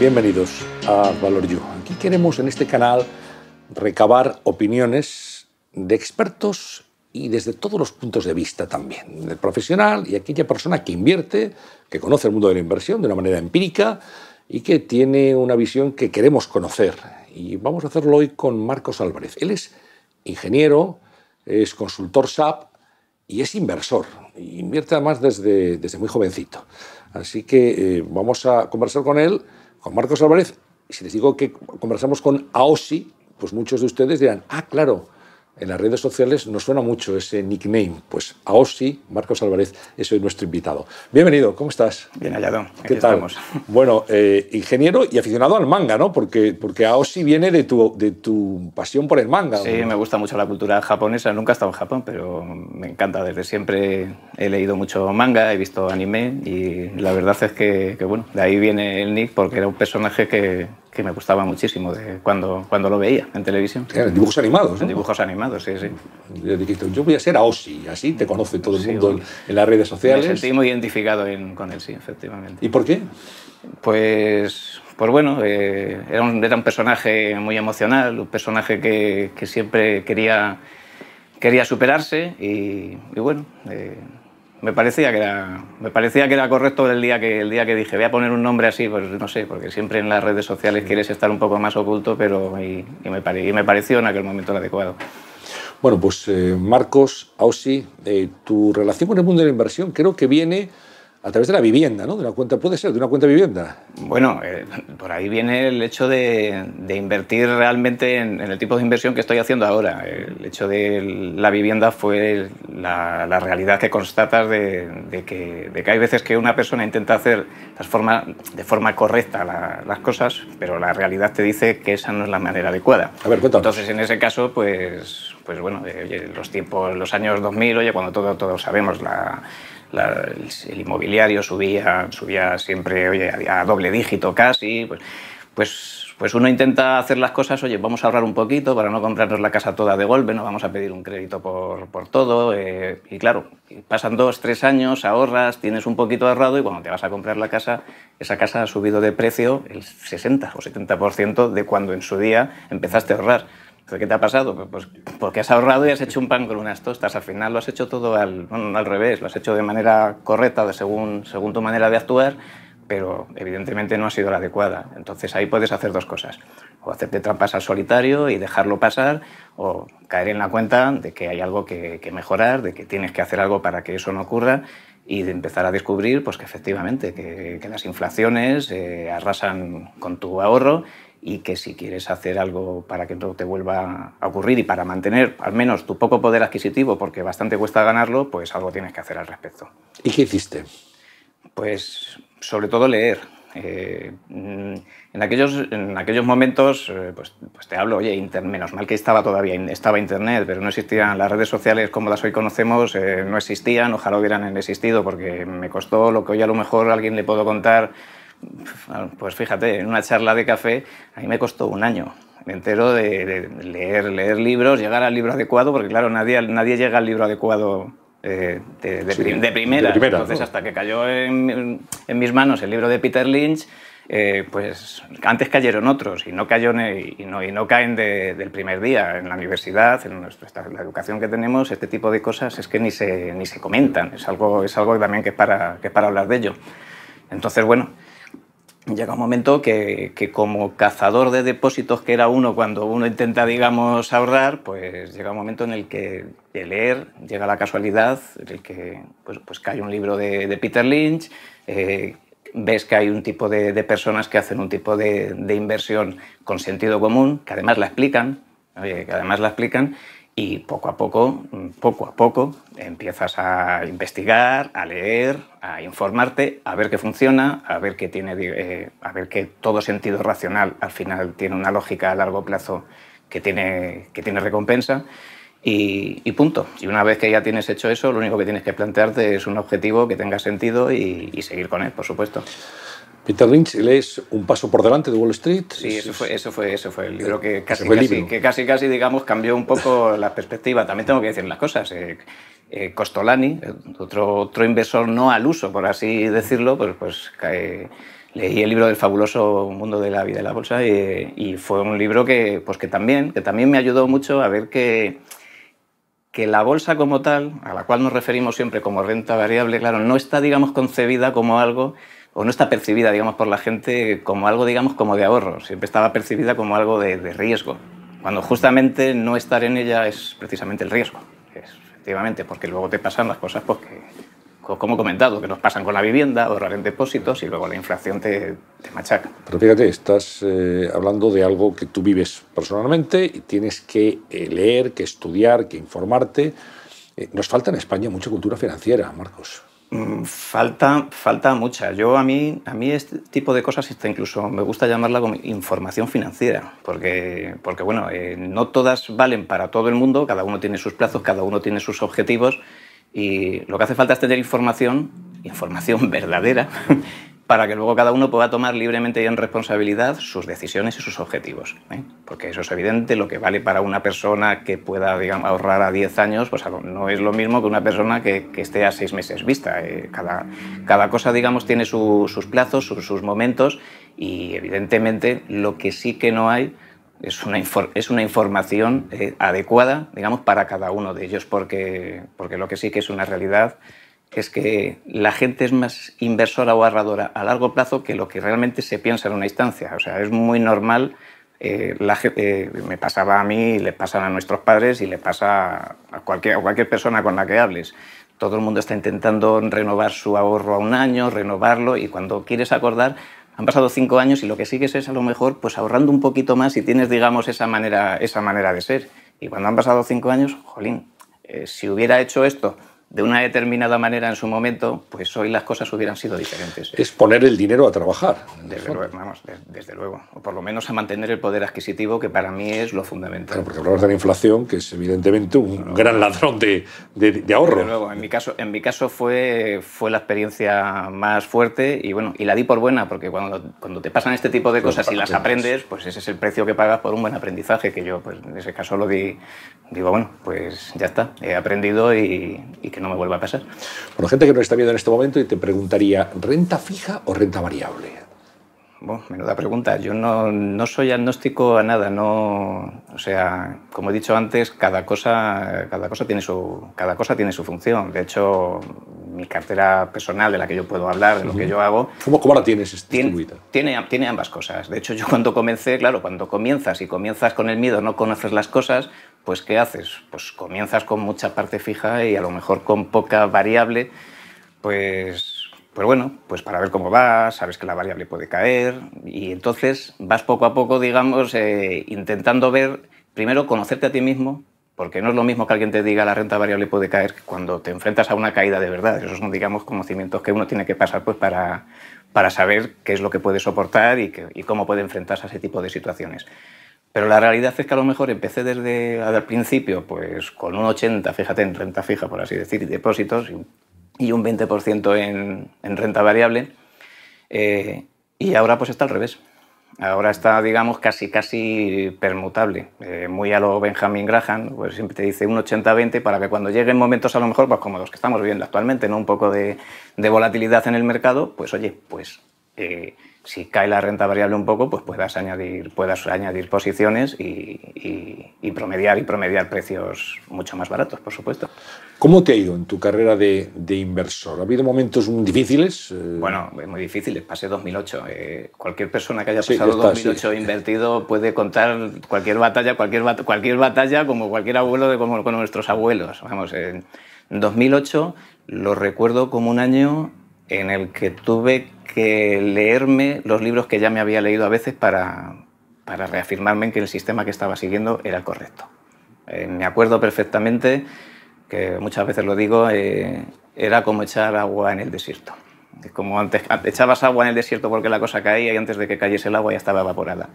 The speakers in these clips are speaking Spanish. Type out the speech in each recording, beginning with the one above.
Bienvenidos a Valor You. Aquí queremos en este canal recabar opiniones de expertos y desde todos los puntos de vista también, del profesional y aquella persona que invierte, que conoce el mundo de la inversión de una manera empírica y que tiene una visión que queremos conocer. Y vamos a hacerlo hoy con Marcos Álvarez. Él es ingeniero, es consultor SAP y es inversor. Invierte además desde, desde muy jovencito. Así que eh, vamos a conversar con él con Marcos Álvarez, y si les digo que conversamos con AOSI, pues muchos de ustedes dirán, ah, claro, en las redes sociales nos suena mucho ese nickname. Pues Aoshi Marcos Álvarez, es hoy nuestro invitado. Bienvenido, ¿cómo estás? Bien hallado. ¿Qué Aquí tal? Estamos. Bueno, eh, ingeniero y aficionado al manga, ¿no? Porque, porque Aosi viene de tu, de tu pasión por el manga. Sí, me gusta mucho la cultura japonesa. Nunca he estado en Japón, pero me encanta. Desde siempre he leído mucho manga, he visto anime y la verdad es que, que bueno, de ahí viene el nick porque era un personaje que, que me gustaba muchísimo de cuando, cuando lo veía en televisión. en dibujos animados. En dibujos animados, sí, sí. Yo voy a ser a Osi así te conoce todo el mundo en las redes sociales. Me sentí muy identificado con él, sí, efectivamente. ¿Y por qué? Pues, pues bueno, eh, era, un, era, un, personaje muy emocional, un personaje que, que siempre quería, quería superarse y, bueno. Eh, me parecía que era, me parecía que era correcto el día que, el día que dije, voy a poner un nombre así, pues no sé, porque siempre en las redes sociales quieres estar un poco más oculto, pero y, me, me, pareció en aquel momento el adecuado. Bueno, pues eh, Marcos, Aussi, eh, tu relación con el mundo de la inversión creo que viene a través de la vivienda, ¿no? De una cuenta, puede ser, de una cuenta de vivienda. Bueno, eh, por ahí viene el hecho de, invertir realmente en, el tipo de inversión que estoy haciendo ahora. El hecho de la vivienda fue la, realidad que constatas de, que, que, hay veces que una persona intenta hacer forma, de forma correcta las cosas, pero la realidad te dice que esa no es la manera adecuada. A ver, cuéntanos. Entonces, en ese caso, pues, pues bueno, eh, los tiempos, los años 2000, oye, cuando todo, todos sabemos la el, inmobiliario subía, subía siempre oye, a doble dígito casi, pues, pues, pues uno intenta hacer las cosas, oye, vamos a ahorrar un poquito para no comprarnos la casa toda de golpe, no vamos a pedir un crédito por, todo. Eh, y claro, pasan dos, tres años, ahorras, tienes un poquito ahorrado y cuando te vas a comprar la casa, esa casa ha subido de precio el 60 o 70% de cuando en su día empezaste a ahorrar. ¿Qué te ha pasado? Pues, pues porque has ahorrado y has hecho un pan con unas tostas. Al final lo has hecho todo al, revés, lo has hecho de manera correcta, de según, según tu manera de actuar, pero evidentemente no ha sido la adecuada. Entonces ahí puedes hacer dos cosas. O hacerte trampas al solitario y dejarlo pasar, o caer en la cuenta de que hay algo que, mejorar, de que tienes que hacer algo para que eso no ocurra y de empezar a descubrir pues, que efectivamente que, las inflaciones eh, arrasan con tu ahorro y que si quieres hacer algo para que no te vuelva a ocurrir y para mantener al menos tu poco poder adquisitivo, porque bastante cuesta ganarlo, pues algo tienes que hacer al respecto. ¿Y qué hiciste? Pues sobre todo leer. Eh, mm, en, aquellos, en aquellos momentos, eh, pues, pues te hablo, oye, menos mal que estaba todavía, estaba Internet, pero no existían las redes sociales como las hoy conocemos, eh, no existían, ojalá hubieran existido, porque me costó lo que hoy a lo mejor alguien le puedo contar Ah, pues fíjate, en una charla de café a mí me costó un año entero de, leer, leer libros, llegar al libro adecuado, porque claro, nadie, nadie llega al libro adecuado eh, de, primera. Entonces, hasta que cayó en, mis manos el libro de Peter Lynch, eh, pues antes cayeron otros y no, cayó, y no, y no caen del primer día. En la universidad, en nuestra, la educación que tenemos, este tipo de cosas es que ni se, ni se comentan. Es algo, es algo también que para, que es para hablar de ello. Entonces, bueno, llega un momento que, como cazador de depósitos que era uno cuando uno intenta, digamos, ahorrar, pues llega un momento en el que de leer llega la casualidad, en el que pues, pues cae un libro de, Peter Lynch, eh, ves que hay un tipo de, personas que hacen un tipo de, inversión con sentido común, que además la explican, eh, que además la explican, y poco a poco, poco a poco, empiezas a investigar, a leer, a informarte, a ver qué funciona, a ver qué tiene, eh, a ver que todo sentido racional al final tiene una lógica a largo plazo que tiene, que tiene recompensa. Y, punto. Y una vez que ya tienes hecho eso, lo único que tienes que plantearte es un objetivo que tenga sentido y seguir con él, por supuesto. Peter Lynch lees Un paso por delante de Wall Street. Sí, eso fue, eso fue, eso fue el libro que casi, casi, que casi, casi, digamos, cambió un poco la perspectiva. También tengo que decir las cosas. Eh, eh, Costolani, otro, otro inversor no al uso, por así decirlo, pues, pues leí el libro del fabuloso mundo de la vida de la bolsa eh, y, fue un libro que, pues que, también, que también me ayudó mucho a ver que, que la bolsa como tal, a la cual nos referimos siempre como renta variable, claro, no está, digamos, concebida como algo o no está percibida, digamos, por la gente como algo, digamos, como de ahorro. Siempre estaba percibida como algo de, riesgo. Cuando justamente no estar en ella es precisamente el riesgo. efectivamente, porque luego te pasan las cosas porque, pues, como he comentado, que nos pasan con la vivienda, ahorrar en depósitos y luego la inflación te, machaca. Pero fíjate, estás eh, hablando de algo que tú vives personalmente y tienes que eh, leer, que estudiar, que informarte. Eh, nos falta en España mucha cultura financiera, Marcos. Mm, falta, falta mucha. Yo a mí, a mí este tipo de cosas incluso me gusta llamarla como información financiera, porque, porque bueno, eh, no todas valen para todo el mundo, cada uno tiene sus plazos, cada uno tiene sus objetivos y lo que hace falta es tener información, información verdadera, para que luego cada uno pueda tomar libremente y en responsabilidad sus decisiones y sus objetivos. ¿eh? Porque eso es evidente, lo que vale para una persona que pueda ahorrar a 10 años, pues ah, no es lo mismo que una persona que, esté a 6 meses vista. ¿eh? Cada, cosa, digamos, tiene sus plazos, sus momentos y evidentemente lo que sí que no hay es una, es una información eh, adecuada, digamos, para cada uno de ellos, porque, porque lo que sí que es una realidad es que la gente es más inversora o ahorradora a largo plazo que lo que realmente se piensa en una instancia. O sea, es muy normal, eh, la, eh, me pasaba a mí, le pasan a nuestros padres y le pasa a cualquier, persona con la que hables. Todo el mundo está intentando renovar su ahorro a un año, renovarlo, y cuando quieres acordar, han pasado cinco años y lo que sigues es a lo mejor pues ahorrando un poquito más y tienes, digamos, esa manera, esa manera de ser. Y cuando han pasado cinco años, jolín, eh, si hubiera hecho esto de una determinada manera en su momento, pues hoy las cosas hubieran sido diferentes. Es poner el dinero a trabajar. Desde luego, vamos, desde, luego. O por lo menos a mantener el poder adquisitivo, que para mí es lo fundamental. Claro, porque hablamos de la inflación, que es evidentemente un gran ladrón de, de, de ahorro. luego, en mi caso, en mi caso fue, fue la experiencia más fuerte y bueno, y la di por buena, porque cuando, cuando te pasan este tipo de cosas y las aprendes, pues ese es el precio que pagas por un buen aprendizaje, que yo pues en ese caso lo di, digo, bueno, pues ya está, he aprendido y, y no me vuelva a pasar. Bueno, gente que nos está viendo en este momento y te preguntaría, ¿renta fija o renta variable? Bueno, menuda pregunta. Yo no, soy agnóstico a nada. No, o sea, como he dicho antes, cada cosa, cada, cosa tiene su, cada cosa tiene su función. De hecho, mi cartera personal de la que yo puedo hablar, de lo que yo hago... ¿Cómo, la tienes Tiene, tiene, tiene ambas cosas. De hecho, yo cuando comencé, claro, cuando comienzas y comienzas con el miedo, no conoces las cosas, pues ¿qué haces? Pues comienzas con mucha parte fija y a lo mejor con poca variable, pues, pues bueno, pues para ver cómo va, sabes que la variable puede caer y entonces vas poco a poco, digamos, eh, intentando ver, primero conocerte a ti mismo, porque no es lo mismo que alguien te diga la renta variable puede caer que cuando te enfrentas a una caída de verdad. Esos son, digamos, conocimientos que uno tiene que pasar pues, para, saber qué es lo que puede soportar y cómo puede enfrentarse a ese tipo de situaciones. Pero la realidad es que a lo mejor empecé desde, al el principio pues con un 80, fíjate, en renta fija, por así decir, y depósitos, y un 20% en, renta variable. Eh, y ahora pues está al revés. Ahora está, digamos, casi, casi permutable. Eh, muy a lo Benjamin Graham, pues siempre te dice un 80-20 para que cuando lleguen momentos a lo mejor pues como los que estamos viviendo actualmente, ¿no? un poco de, volatilidad en el mercado, pues oye, pues eh, si cae la renta variable un poco, pues puedas añadir, puedas añadir posiciones y, promediar y promediar precios mucho más baratos, por supuesto. ¿Cómo te ha ido en tu carrera de, inversor? ¿Ha habido momentos muy difíciles? Eh, bueno, muy difíciles. Pasé 2008. Eh, cualquier persona que haya pasado 2008 invertido puede contar cualquier batalla, cualquier, cualquier batalla como cualquier abuelo de como, con nuestros abuelos. Vamos, en 2008 lo recuerdo como un año en el que tuve que leerme los libros que ya me había leído a veces para, para reafirmarme en que el sistema que estaba siguiendo era el correcto. Eh, me acuerdo perfectamente, que muchas veces lo digo, eh, era como echar agua en el desierto. es Como antes echabas agua en el desierto porque la cosa caía y antes de que cayese el agua ya estaba evaporada.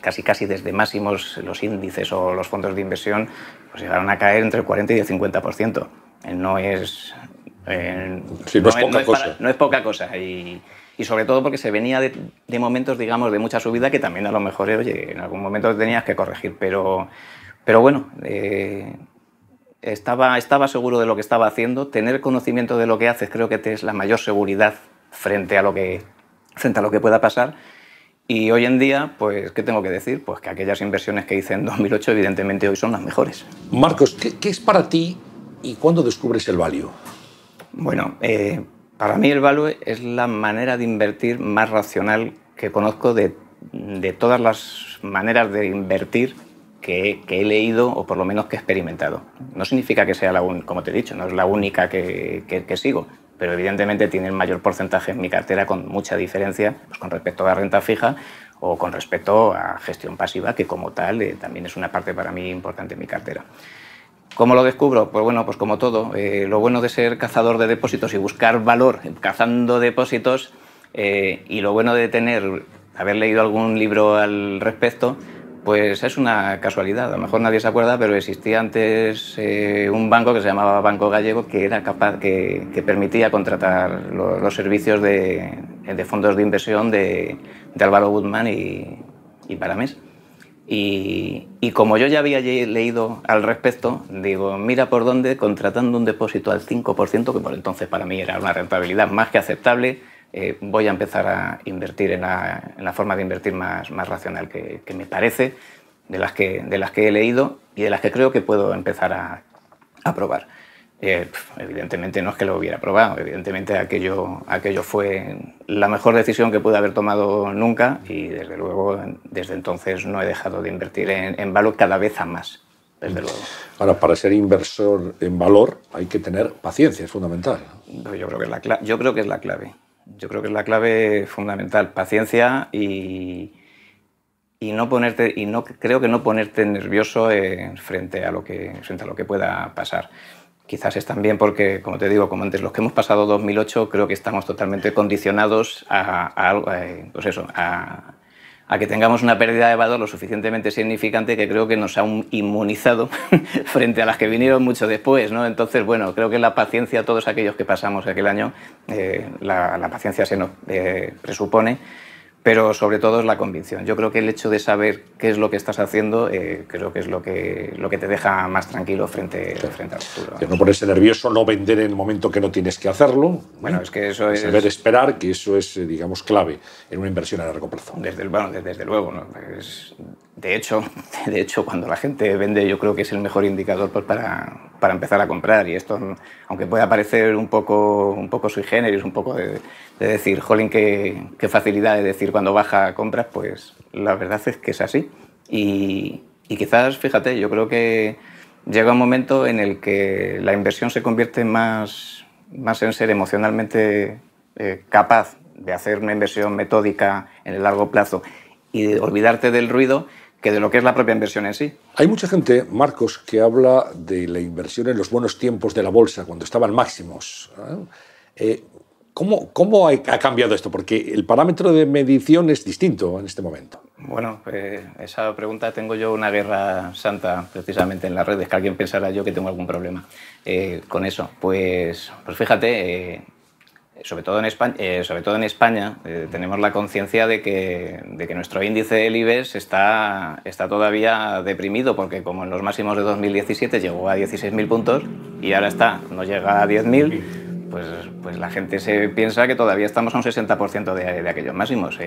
casi casi desde máximos los índices o los fondos de inversión pues llegaron a caer entre el 40 y el 50%. Eh, no es, eh, no, es poca cosa. Y, sobre todo porque se venía de, momentos, digamos, de mucha subida que también a lo mejor, eh, oye, en algún momento tenías que corregir, pero, pero bueno, eh, estaba, estaba seguro de lo que estaba haciendo. Tener conocimiento de lo que haces creo que te es la mayor seguridad frente a lo que, frente lo que pueda pasar. Y hoy en día, pues, ¿qué tengo que decir? Pues que aquellas inversiones que hice en 2008, evidentemente hoy son las mejores. Marcos, ¿qué, qué es para ti y cuándo descubres el value? Bueno, eh, para mí el value es la manera de invertir más racional que conozco de, todas las maneras de invertir que, he leído o por lo menos que he experimentado. No significa que sea la única, como te he dicho, no es la única que, sigo, pero evidentemente tiene el mayor porcentaje en mi cartera con mucha diferencia pues, con respecto a la renta fija o con respecto a gestión pasiva, que como tal eh, también es una parte para mí importante en mi cartera. ¿Cómo lo descubro? Pues bueno, pues como todo, eh, lo bueno de ser cazador de depósitos y buscar valor cazando depósitos eh, y lo bueno de tener, haber leído algún libro al respecto, pues es una casualidad. A lo mejor nadie se acuerda, pero existía antes eh, un banco que se llamaba Banco Gallego que era capaz, que, permitía contratar los, servicios de, fondos de inversión de, Álvaro Guzmán y, y Paramés. Y, como yo ya había leído al respecto, digo, mira por dónde, contratando un depósito al 5%, que por entonces para mí era una rentabilidad más que aceptable, eh, voy a empezar a invertir en la, forma de invertir más, racional que, me parece, de las que, de las que he leído y de las que creo que puedo empezar a probar. Eh, evidentemente no es que lo hubiera probado, evidentemente aquello, aquello fue la mejor decisión que pude haber tomado nunca y desde luego desde entonces no he dejado de invertir en, valor cada vez a más. Desde mm. luego. Ahora, para ser inversor en valor hay que tener paciencia, es fundamental. Yo, creo que es la yo creo que es la clave. Yo creo que es la clave fundamental, paciencia y, y no ponerte y no creo que no ponerte nervioso frente a lo que frente a lo que pueda pasar. Quizás es también porque, como te digo, como antes, los que hemos pasado 2008, creo que estamos totalmente condicionados eh, pues a, que tengamos una pérdida de valor lo suficientemente significante que creo que nos ha inmunizado frente a las que vinieron mucho después. ¿no? Entonces, bueno, creo que la paciencia, todos aquellos que pasamos aquel año, eh, la, paciencia se nos eh, presupone pero sobre todo es la convicción. Yo creo que el hecho de saber qué es lo que estás haciendo, eh, creo que es lo que, lo que te deja más tranquilo frente, frente al futuro. no ponerse nervioso, no vender en el momento que no tienes que hacerlo. ¿eh? Bueno, es que eso es... esperar, que eso es, eh, digamos, clave en una inversión a largo plazo. Desde, bueno, desde luego, ¿no? Es de hecho, de hecho, cuando la gente vende, yo creo que es el mejor indicador pues, para, empezar a comprar. Y esto, aunque pueda parecer un poco, un poco sui generis, un poco de, decir, jolín, qué, facilidad de decir cuando baja compras, pues la verdad es que es así. Y, quizás, fíjate, yo creo que llega un momento en el que la inversión se convierte más, más en ser emocionalmente eh, capaz de hacer una inversión metódica en el largo plazo y de olvidarte del ruido que de lo que es la propia inversión en sí. Hay mucha gente, Marcos, que habla de la inversión en los buenos tiempos de la bolsa, cuando estaban máximos. ¿eh? Eh, ¿Cómo, ¿Cómo, ha cambiado esto? Porque el parámetro de medición es distinto en este momento. Bueno, eh, esa pregunta tengo yo una guerra santa precisamente en las redes, que alguien pensará yo que tengo algún problema con eso. Pues, pues fíjate, eh, sobre todo en España, eh, eh, tenemos la conciencia de que, nuestro índice del IBEX está, todavía deprimido, porque como en los máximos de 2017 llegó a 16.000 puntos y ahora está, no llega a 10.000, pues, pues la gente se piensa que todavía estamos a un 60% de, aquellos máximos.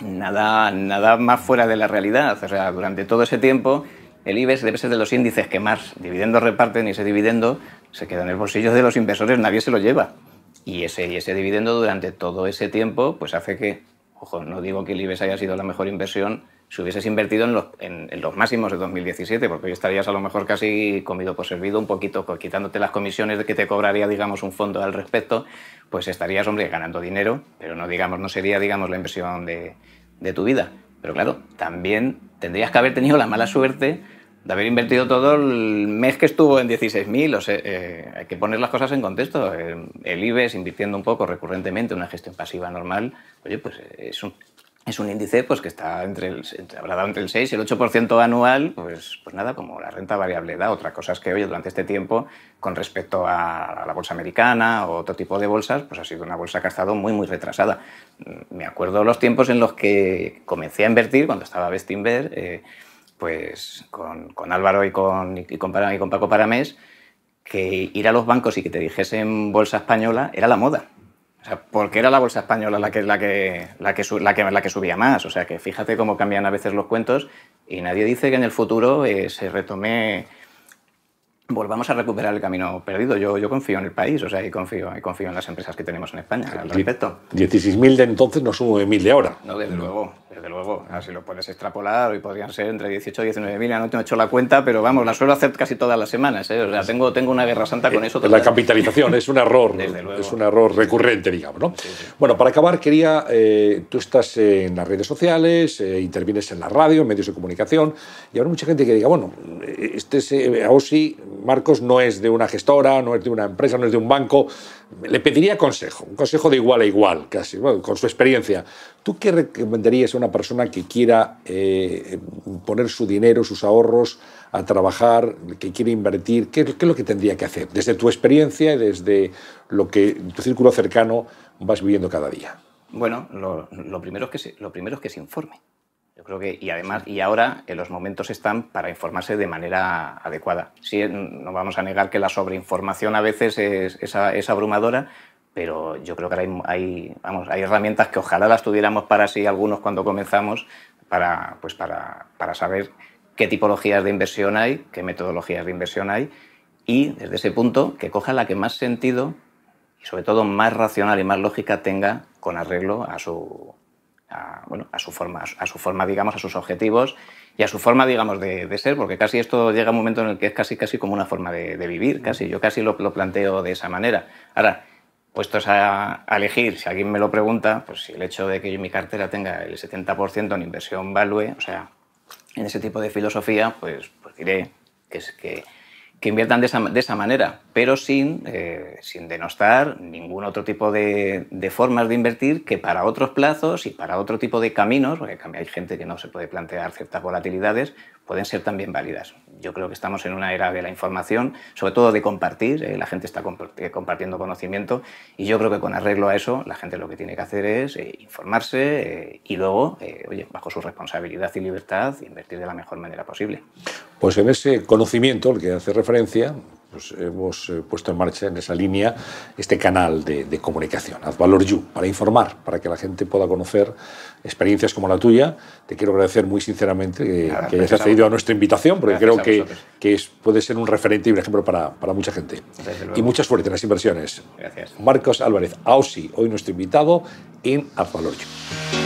nada, nada más fuera de la realidad. O sea, durante todo ese tiempo el IBEX debe ser de los índices que más dividendos reparten y ese dividendo se queda en el bolsillo de los inversores, nadie se lo lleva. Y ese, y ese dividendo durante todo ese tiempo pues hace que, ojo, no digo que el IBEX haya sido la mejor inversión, si hubieses invertido en los, máximos de 2017, porque hoy estarías a lo mejor casi comido por servido un poquito, quitándote las comisiones de que te cobraría, digamos, un fondo al respecto, pues estarías, hombre, ganando dinero, pero no, digamos, no sería, digamos, la inversión de, de tu vida. Pero claro, también tendrías que haber tenido la mala suerte de haber invertido todo el mes que estuvo en 16.000. O eh, hay que poner las cosas en contexto. Eh, el IBEX invirtiendo un poco recurrentemente una gestión pasiva normal, oye, pues eh, es un, índice pues, que está entre el, habrá dado entre el 6 y el 8% anual, pues, pues, nada, como la renta variable da. Otra cosa es que, oye, durante este tiempo, con respecto a, la bolsa americana o otro tipo de bolsas, pues ha sido una bolsa que ha estado muy, muy retrasada. Mm, me acuerdo los tiempos en los que comencé a invertir, cuando estaba Bestinver, eh, pues con, Álvaro y con, y con, Paco Paramés, que ir a los bancos y que te dijesen bolsa española era la moda. O sea, porque era la bolsa española la que, la que, la que, la que, la que subía más. O sea, que fíjate cómo cambian a veces los cuentos y nadie dice que en el futuro eh, se retome, volvamos a recuperar el camino perdido. Yo, yo confío en el país, o sea, y confío, y confío en las empresas que tenemos en España al respecto. 16.000 de entonces no son 9.000 de ahora. No, desde luego. Desde luego, así ah, si lo puedes extrapolar, hoy podrían ser entre 18 y 19.000. mil, no te he hecho la cuenta, pero vamos, la suelo hacer casi todas las semanas. ¿eh? O sea, tengo, tengo una guerra santa con eh, eso. la capitalización es un error, es un error recurrente, digamos. ¿no? Bueno, para acabar, quería, eh, tú estás en las redes sociales, eh, intervienes en la radio, en medios de comunicación, y habrá mucha gente que diga, bueno, este es, AOSI, Marcos, no es de una gestora, no es de una empresa, no es de un banco, le pediría consejo, un consejo de igual a igual, casi, con su experiencia. ¿Tú qué recomendarías a una persona que quiera eh, poner su dinero, sus ahorros a trabajar, que quiere invertir? ¿Qué, es lo que tendría que hacer? Desde tu experiencia y desde lo que tu círculo cercano vas viviendo cada día. Bueno, lo, primero, es que lo primero es que se informe. Yo creo que, y además, y ahora en eh, los momentos están para informarse de manera adecuada. Sí, eh, no vamos a negar que la sobreinformación a veces es, abrumadora, pero yo creo que hay, hay, vamos, hay herramientas que ojalá las tuviéramos para sí algunos cuando comenzamos, para, pues para, para saber qué tipologías de inversión hay, qué metodologías de inversión hay, y desde ese punto que coja la que más sentido y sobre todo más racional y más lógica tenga con arreglo a su, a, su forma, a su forma, digamos, a sus objetivos y a su forma, digamos, de, ser, porque casi esto llega a un momento en el que es casi, casi como una forma de, vivir, casi. Yo casi lo, planteo de esa manera. Ahora, puestos a, elegir, si alguien me lo pregunta, pues si el hecho de que yo mi cartera tenga el 70% en inversión value, o sea, en ese tipo de filosofía, pues, pues diré que es que que inviertan de esa, manera, pero sin, eh, sin denostar ningún otro tipo de, de, formas de invertir que para otros plazos y para otro tipo de caminos, porque hay gente que no se puede plantear ciertas volatilidades, pueden ser también válidas. Yo creo que estamos en una era de la información, sobre todo de compartir, eh, la gente está eh, compartiendo conocimiento y yo creo que con arreglo a eso la gente lo que tiene que hacer es eh, informarse y luego, oye, bajo su responsabilidad y libertad, invertir de la mejor manera posible. Pues en ese conocimiento al que hace referencia, pues hemos eh, eh, puesto en marcha en esa línea este canal de, comunicación, Azvalor You, para informar, para que la gente pueda conocer experiencias como la tuya. Te quiero agradecer muy sinceramente eh, que, hayas accedido a, nuestra invitación, porque creo que, que puede ser un referente y un ejemplo para, para mucha gente. Y mucha suerte en las inversiones. Gracias. Marcos Álvarez, AUSI, hoy nuestro invitado en Azvalor You.